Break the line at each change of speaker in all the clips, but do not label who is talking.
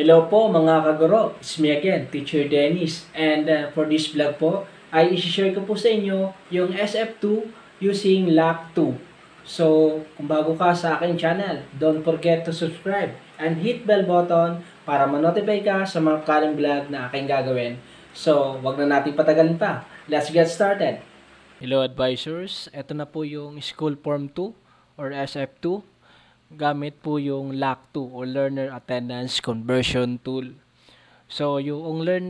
Hello po mga kaguro, it's me again, Teacher Dennis. And uh, for this vlog po, ay isi-share ko po sa inyo yung SF2 using LAC2. So, kung bago ka sa akin channel, don't forget to subscribe and hit bell button para manotify ka sa mga kaling vlog na aking gagawin. So, wag na natin patagalin pa. Let's get started! Hello advisors, ito na po yung School Form 2 or SF2 gamit po yung LAC2 or Learner Attendance Conversion Tool. So, yung learn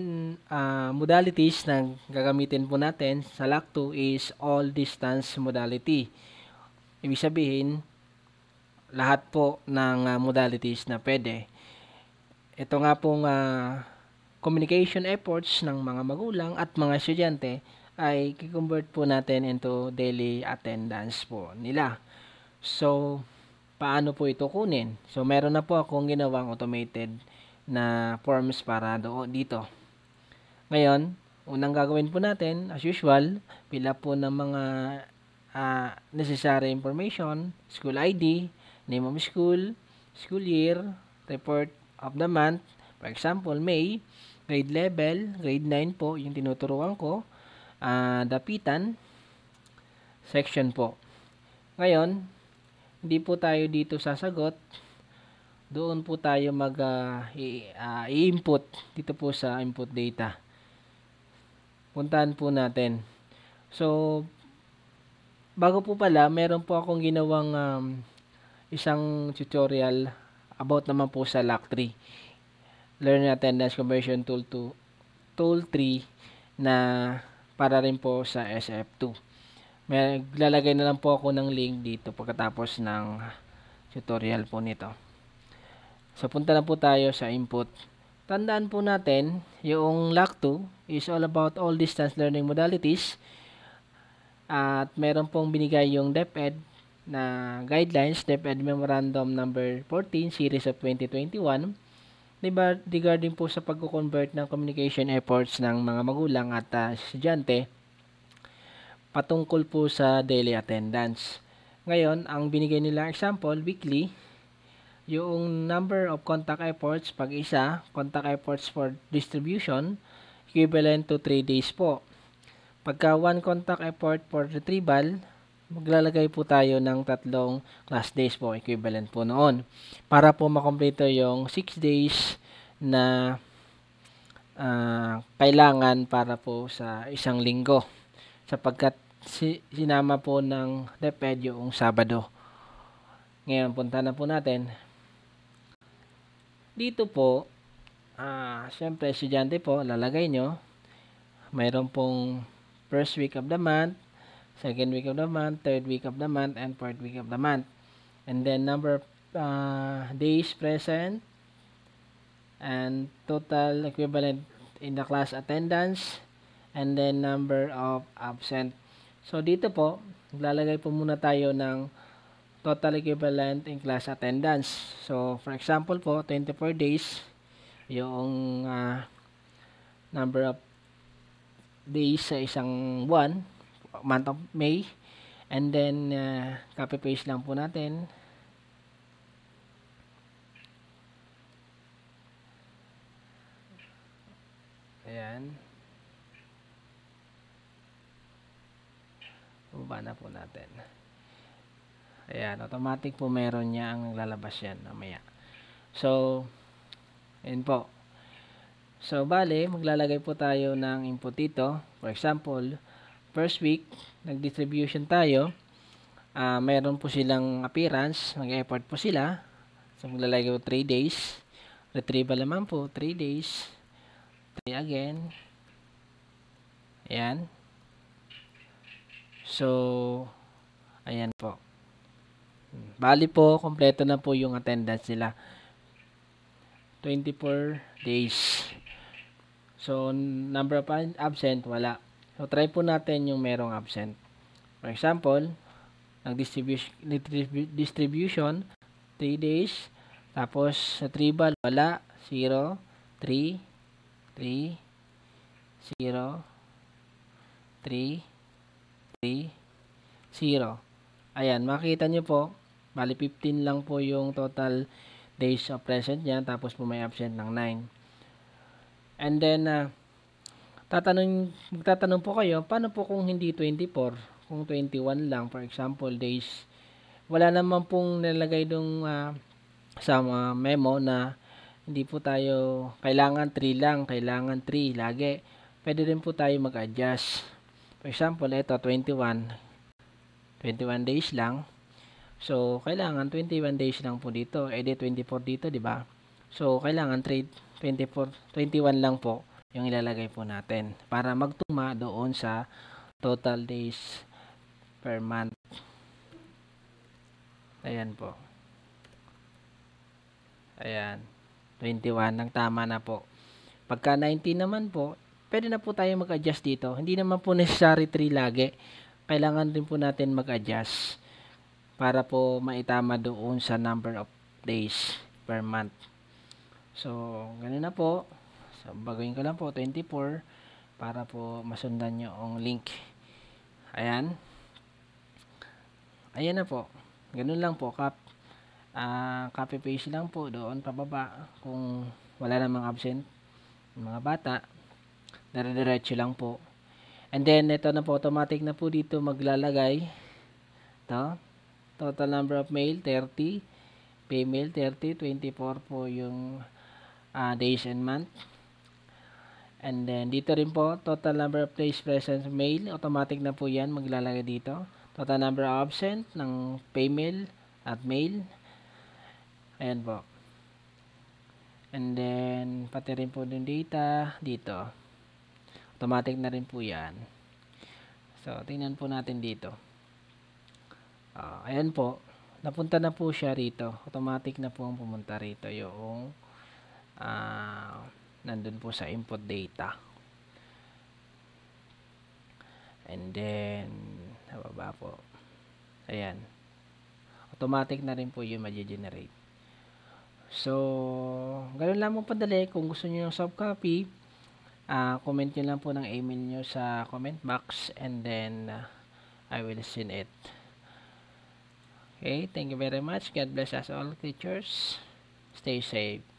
uh, modalities na gagamitin po natin sa LAC2 is all distance modality. Ibig sabihin, lahat po ng uh, modalities na pwede. Ito nga pong uh, communication efforts ng mga magulang at mga estudyante ay kikonvert po natin into daily attendance po nila. So, paano po ito kunin. So, meron na po akong ginawang automated na forms para doon dito. Ngayon, unang gagawin po natin, as usual, pila po ng mga uh, necessary information, school ID, name of school, school year, report of the month, for example, May, grade level, grade 9 po, yung tinuturuan ko, uh, dapitan, section po. Ngayon, hindi po tayo dito sasagot. Doon po tayo mag ah, ah, i-input uh, dito po sa input data. Puntahan po natin. So, bago po pala, meron po akong ginawang um, isang tutorial about naman po sa LAC3. Learn Attendance Conversion Tool 2, Tool 3 na para rin po sa SF2 maglalagay na lang po ako ng link dito pagkatapos ng tutorial po nito. So punta na po tayo sa input. Tandaan po natin, yung LAC2 is all about all distance learning modalities. At meron pong binigay yung DepEd na guidelines, DepEd Memorandum number 14, series of 2021 diba, regarding po sa pagko-convert ng communication efforts ng mga magulang at uh, estudyante patungkol po sa daily attendance. Ngayon, ang binigay nila example, weekly, yung number of contact efforts pag isa, contact efforts for distribution, equivalent to 3 days po. Pagka 1 contact effort for retrieval, maglalagay po tayo ng tatlong class days po, equivalent po noon. Para po makompleto yung 6 days na uh, kailangan para po sa isang linggo sapagkat si, sinama po ng DepEd yung Sabado. Ngayon, punta na po natin. Dito po, ah, syempre, estudyante po, lalagay nyo. Mayroon pong first week of the month, second week of the month, third week of the month, and fourth week of the month. And then number of uh, ah, days present and total equivalent in the class attendance and then number of absent. So, dito po, maglalagay po muna tayo ng total equivalent in class attendance. So, for example po, 24 days, yung uh, number of days sa isang buwan, month of May, and then uh, ah, copy-paste lang po natin. Ayan. Ayan. Baba na po natin. Ayan, automatic po meron niya ang lalabas yan mamaya. So, ayan po. So, bale, maglalagay po tayo ng input dito. For example, first week, nag-distribution tayo. Uh, meron po silang appearance, nag-effort po sila. So, maglalagay po 3 days. Retrieval naman po, 3 days. 3 again. Ayan. So, ayan po. Bali po, kompleto na po yung attendance nila. 24 days. So, number of absent, wala. So, try po natin yung merong absent. For example, nag-distribution, 3 days. Tapos, sa tribal, wala. 0, 3, 3, 0, 3, 3, 0. Ayan, makita nyo po, bali 15 lang po yung total days of present niya, tapos po may absent ng 9. And then, uh, tatanong, magtatanong po kayo, paano po kung hindi 24, kung 21 lang, for example, days, wala naman pong nilagay dong uh, sa uh, memo na hindi po tayo, kailangan 3 lang, kailangan 3 lagi. Pwede rin po tayo mag-adjust For example, ito 21. 21 days lang. So, kailangan 21 days lang po dito. E di 24 dito, di ba? So, kailangan 3, 24, 21 lang po yung ilalagay po natin para magtuma doon sa total days per month. Ayan po. Ayan. 21 ang tama na po. Pagka 19 naman po, pwede na po tayo mag-adjust dito. Hindi naman po necessary 3 lagi. Kailangan din po natin mag-adjust para po maitama doon sa number of days per month. So, ganun na po. So, baguhin ko lang po 24 para po masundan nyo ang link. Ayan. Ayan na po. Ganun lang po. Cap, uh, ah, copy paste lang po doon pababa kung wala namang absent mga bata Dire-diretso lang po. And then, ito na po, automatic na po dito maglalagay. Ito, total number of male, 30. Female, 30. 24 po yung uh, days and month. And then, dito rin po, total number of days present male, automatic na po yan, maglalagay dito. Total number of absent ng female at male. Ayan po. And then, pati rin po yung data dito automatic na rin po yan so tingnan po natin dito uh, ayan po napunta na po siya rito automatic na po ang pumunta rito yung uh, nandun po sa input data and then nababa po ayan automatic na rin po yung ma-generate So, ganun lamang padali. Kung gusto niyo yung soft copy, uh, comment nyo lang po ng email nyo sa comment box and then uh, I will send it. Okay, thank you very much. God bless us all, teachers. Stay safe.